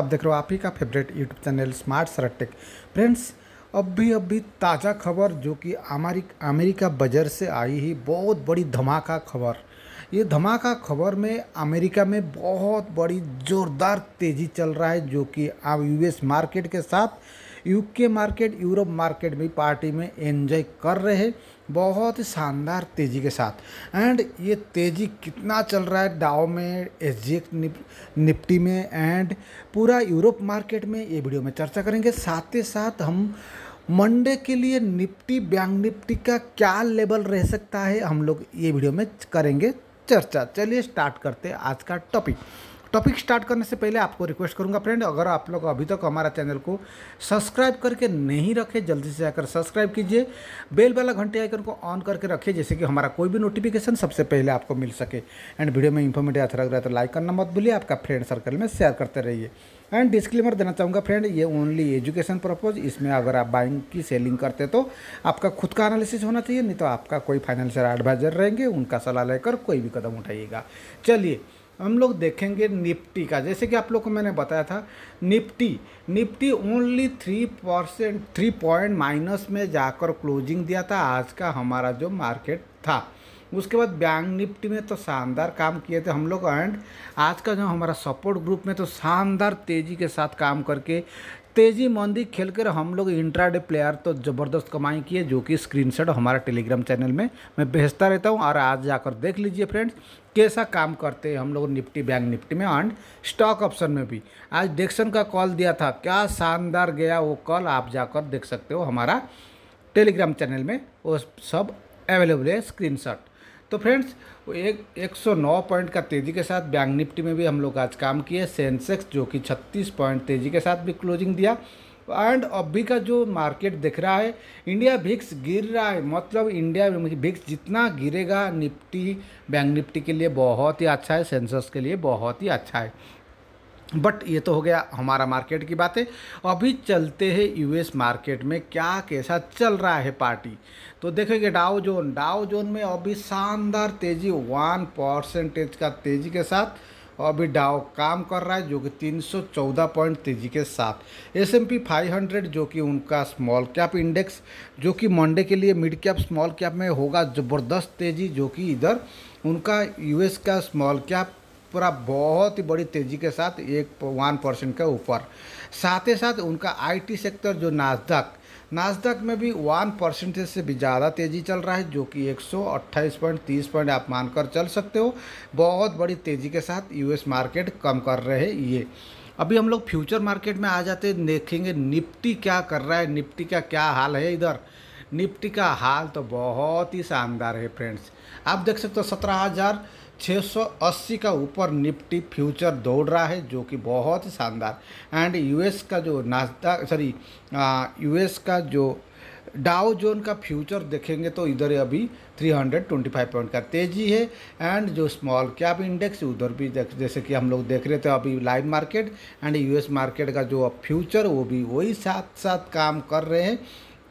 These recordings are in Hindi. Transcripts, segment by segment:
आप देख रहे हो आप ही का फेवरेट यूट्यूब चैनल स्मार्ट सरटेक फ्रेंड्स अब भी अब भी ताज़ा खबर जो कि हमारी अमेरिका बजर से आई ही बहुत बड़ी धमाका खबर ये धमाका खबर में अमेरिका में बहुत बड़ी ज़ोरदार तेज़ी चल रहा है जो कि अब यूएस मार्केट के साथ यूके मार्केट यूरोप मार्केट भी पार्टी में एंजॉय कर रहे हैं बहुत ही शानदार तेज़ी के साथ एंड ये तेज़ी कितना चल रहा है डाओ में एस जी निफ्टी में एंड पूरा यूरोप मार्केट में ये वीडियो में चर्चा करेंगे साथ ही साथ हम मंडे के लिए निफ्टी बैंक निफ्टी का क्या लेवल रह सकता है हम लोग ये वीडियो में करेंगे चर्चा चलिए स्टार्ट करते हैं आज का टॉपिक टॉपिक स्टार्ट करने से पहले आपको रिक्वेस्ट करूंगा फ्रेंड अगर आप लोग अभी तक हमारा चैनल को सब्सक्राइब करके नहीं रखे जल्दी से जाकर सब्सक्राइब कीजिए बेल वाला घंटे आइकन को ऑन करके रखिए जैसे कि हमारा कोई भी नोटिफिकेशन सबसे पहले आपको मिल सके एंड वीडियो में इन्फॉर्मेटिव अच्छा लग रहा है तो लाइक करना मत भूलिए आपका फ्रेंड सर्कल में शेयर करते रहिए एंड डिस्क्लेमर देना चाहूँगा फ्रेंड ये ओनली एजुकेशन पर्पज इसमें अगर आप बाइंग की सेलिंग करते तो आपका खुद का एनालिसिस होना चाहिए नहीं तो आपका कोई फाइनेंशियल एडवाइजर रहेंगे उनका सलाह लेकर कोई भी कदम उठाइएगा चलिए हम लोग देखेंगे निफ्टी का जैसे कि आप लोग को मैंने बताया था Nifty Nifty only three percent three point minus में जाकर क्लोजिंग दिया था आज का हमारा जो मार्केट था उसके बाद बैंक निफ्टी में तो शानदार काम किए थे हम लोग एंड आज का जो हमारा सपोर्ट ग्रुप में तो शानदार तेज़ी के साथ काम करके तेजी मंदी खेलकर हम लोग इंट्राडे प्लेयर तो ज़बरदस्त कमाई की है जो कि स्क्रीनशॉट हमारे टेलीग्राम चैनल में मैं भेजता रहता हूँ और आज जाकर देख लीजिए फ्रेंड्स कैसा काम करते हैं हम लोग निफ्टी बैंक निफ्टी में एंड स्टॉक ऑप्शन में भी आज डेक्सन का कॉल दिया था क्या शानदार गया वो कॉल आप जाकर देख सकते हो हमारा टेलीग्राम चैनल में वो सब अवेलेबल है स्क्रीन शॉट तो फ्रेंड्स एक एक सौ नौ पॉइंट का तेज़ी के साथ बैंक निफ्टी में भी हम लोग आज काम किए सेंसेक्स जो कि छत्तीस पॉइंट तेज़ी के साथ भी क्लोजिंग दिया एंड अभी का जो मार्केट दिख रहा है इंडिया भिक्स गिर रहा है मतलब इंडिया भिक्स जितना गिरेगा निफ्टी बैंक निफ्टी के लिए बहुत ही अच्छा है सेंसेक्स के लिए बहुत ही अच्छा है बट ये तो हो गया हमारा मार्केट की बातें अभी चलते हैं यूएस मार्केट में क्या कैसा चल रहा है पार्टी तो देखेंगे डाओ जोन डाओ जोन में अभी शानदार तेज़ी वन परसेंटेज का तेज़ी के साथ अभी डाओ काम कर रहा है जो कि 314 पॉइंट तेज़ी के साथ एस एम पी फाइव जो कि उनका स्मॉल कैप इंडेक्स जो कि मंडे के लिए मिड कैप स्मॉल कैप में होगा ज़बरदस्त तेज़ी जो कि इधर उनका यूएस का स्मॉल कैप पूरा बहुत ही बड़ी तेज़ी के साथ एक वन परसेंट के ऊपर साथ ही साथ उनका आईटी सेक्टर जो नाजदक नाजदक में भी वन परसेंटेज से भी ज़्यादा तेज़ी चल रहा है जो कि एक सौ अट्ठाईस पॉइंट तीस पॉइंट आप मानकर चल सकते हो बहुत बड़ी तेज़ी के साथ यूएस मार्केट कम कर रहे हैं ये अभी हम लोग फ्यूचर मार्केट में आ जाते देखेंगे निफ्टी क्या कर रहा है निफ्टी का क्या हाल है इधर निफ्टी का हाल तो बहुत ही शानदार है फ्रेंड्स आप देख सकते हो सत्रह हज़ार 680 का ऊपर निफ्टी फ्यूचर दौड़ रहा है जो कि बहुत ही शानदार एंड यूएस का जो नाश्ता सॉरी यूएस का जो डाउ जोन का फ्यूचर देखेंगे तो इधर अभी 325 पॉइंट का तेजी है एंड जो स्मॉल कैप इंडेक्स उधर भी जैसे कि हम लोग देख रहे थे अभी live market and US market का जो फ्यूचर वो भी वही साथ साथ काम कर रहे हैं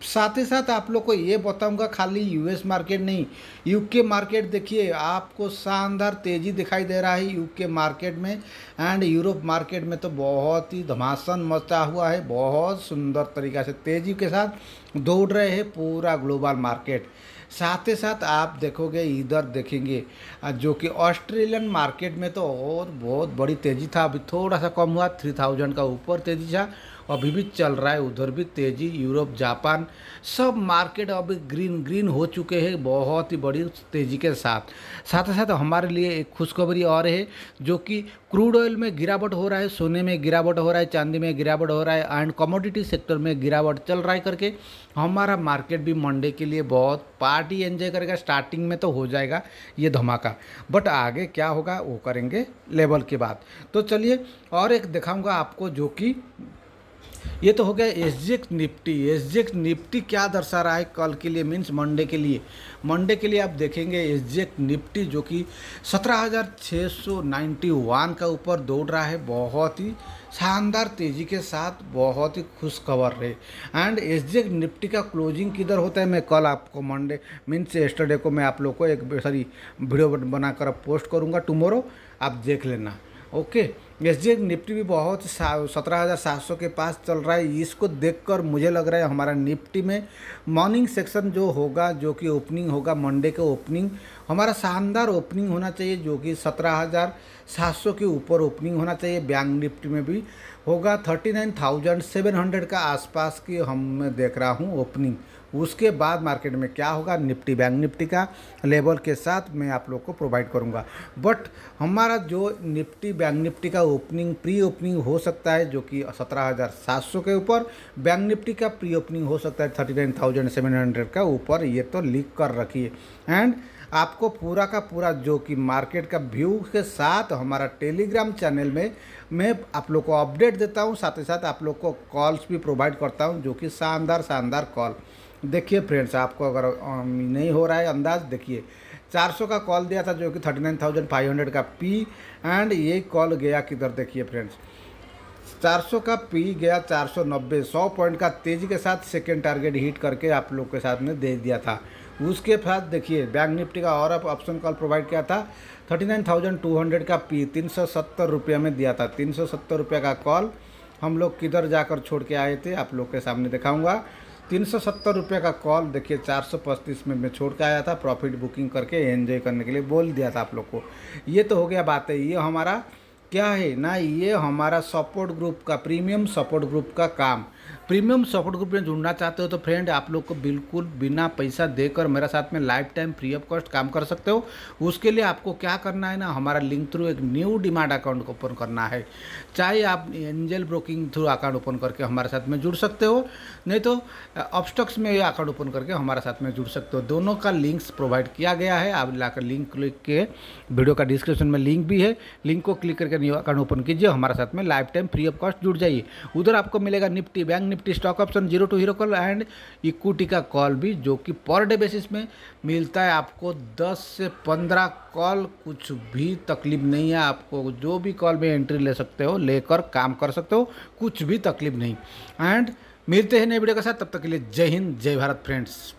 साथ ही साथ आप लोग को ये बताऊंगा खाली यूएस मार्केट नहीं यूके मार्केट देखिए आपको शानदार तेज़ी दिखाई दे रहा है यूके मार्केट में एंड यूरोप मार्केट में तो बहुत ही धमासन मचा हुआ है बहुत सुंदर तरीका से तेज़ी के साथ दौड़ रहे हैं पूरा ग्लोबल मार्केट साथ ही साथ आप देखोगे इधर देखेंगे जो कि ऑस्ट्रेलियन मार्केट में तो और बहुत बड़ी तेज़ी था अभी थोड़ा सा कम हुआ थ्री थाउजेंड का ऊपर तेज़ी था अभी भी चल रहा है उधर भी तेज़ी यूरोप जापान सब मार्केट अभी ग्रीन ग्रीन हो चुके हैं बहुत ही बड़ी तेज़ी के साथ साथ साथ हमारे लिए एक खुशखबरी और है जो कि क्रूड ऑयल में गिरावट हो रहा है सोने में गिरावट हो रहा है चांदी में गिरावट हो रहा है एंड कमोडिटी सेक्टर में गिरावट चल रहा है करके हमारा मार्केट भी मंडे के लिए बहुत पार्टी एंजॉय करेगा स्टार्टिंग में तो हो जाएगा ये धमाका बट आगे क्या होगा वो करेंगे लेवल के बाद तो चलिए और एक दिखाऊंगा आपको जो कि ये तो हो गया एस निफ्टी एस निफ्टी क्या दर्शा रहा है कल के लिए मीन्स मंडे के लिए मंडे के लिए आप देखेंगे एस निफ्टी जो कि 17,691 का ऊपर दौड़ रहा है बहुत ही शानदार तेज़ी के साथ बहुत ही खुशखबर रहे एंड एस निफ्टी का क्लोजिंग किधर होता है मैं कल आपको मंडे मीन्स एस्टरडे को मैं आप लोग को एक सॉरी वीडियो बनाकर पोस्ट करूँगा टुमोरो आप देख लेना ओके एस डी निफ्टी भी बहुत सत्रह हज़ार सात सौ के पास चल रहा है इसको देखकर मुझे लग रहा है हमारा निफ्टी में मॉर्निंग सेक्शन जो होगा जो कि ओपनिंग होगा मंडे का ओपनिंग हमारा शानदार ओपनिंग होना चाहिए जो कि सत्रह हज़ार सात सौ के ऊपर ओपनिंग होना चाहिए बैंक निफ्टी में भी होगा thirty nine thousand seven hundred का आसपास की हम मैं देख रहा हूँ ओपनिंग उसके बाद मार्केट में क्या होगा निफ्टी बैंक निफ्टी का लेवल के साथ मैं आप लोग को प्रोवाइड करूँगा बट हमारा जो निफ्टी बैंक निफ्टी का ओपनिंग प्री ओपनिंग हो सकता है जो कि सत्रह हज़ार सात सौ के ऊपर बैंक निफ्टी का प्री ओपनिंग हो सकता है thirty nine thousand seven hundred का ऊपर ये तो लिख कर रखिए एंड आपको पूरा का पूरा जो कि मार्केट का व्यू के साथ हमारा टेलीग्राम चैनल में मैं आप लोग को अपडेट देता हूँ साथ ही साथ आप लोग को कॉल्स भी प्रोवाइड करता हूँ जो कि शानदार शानदार कॉल देखिए फ्रेंड्स आपको अगर नहीं हो रहा है अंदाज देखिए 400 का कॉल दिया था जो कि 39,500 का पी एंड ये कॉल गया किधर देखिए फ्रेंड्स 400 का पी गया 490 100 पॉइंट का तेज़ी के साथ सेकेंड टारगेट हिट करके आप लोग के साथ में दे दिया था उसके बाद देखिए बैंक निफ्टी का और ऑप्शन कॉल प्रोवाइड किया था thirty nine thousand two hundred का पी तीन सौ सत्तर रुपये में दिया था तीन सौ सत्तर रुपये का कॉल हम लोग किधर जाकर छोड़ के आए थे आप लोग के सामने दिखाऊंगा तीन सौ सत्तर रुपये का कॉल देखिए चार सौ पच्चीस में मैं छोड़ के आया था प्रॉफिट बुकिंग करके एंजॉय करने के लिए बोल दिया था आप लोग को ये तो हो गया बात है ये हमारा क्या है ना ये हमारा सपोर्ट ग्रुप का प्रीमियम सपोर्ट ग्रुप का काम प्रीमियम सपोर्ट ग्रुप में जुड़ना चाहते हो तो फ्रेंड आप लोग को बिल्कुल बिना पैसा देकर मेरे साथ में lifetime free of cost काम कर सकते हो उसके लिए आपको क्या करना है ना हमारा लिंक थ्रू एक न्यू डिमांड अकाउंट ओपन करना है चाहे आप Angel Broking through account open करके हमारे साथ में जुड़ सकते हो नहीं तो ऑब्स्टक्स में अकाउंट ओपन करके हमारे साथ में जुड़ सकते हो दोनों का लिंक्स प्रोवाइड किया गया है आप लाकर लिंक क्लिक के वीडियो का डिस्क्रिप्शन में लिंक भी है लिंक को क्लिक करके न्यू अकाउंट ओपन कीजिए हमारे साथ में lifetime free of cost जुड़ जाइए उधर आपको मिलेगा Nifty bank bank Nifty stock option zero to hero call and equity का कॉल भी जो कि पर डे बेसिस में मिलता है आपको 10 से 15 कॉल कुछ भी तकलीफ नहीं है आपको जो भी कॉल में एंट्री ले सकते हो लेकर काम कर सकते हो कुछ भी तकलीफ नहीं एंड मिलते हैं नए वीडियो के साथ तब तक के लिए जय हिंद जय भारत फ्रेंड्स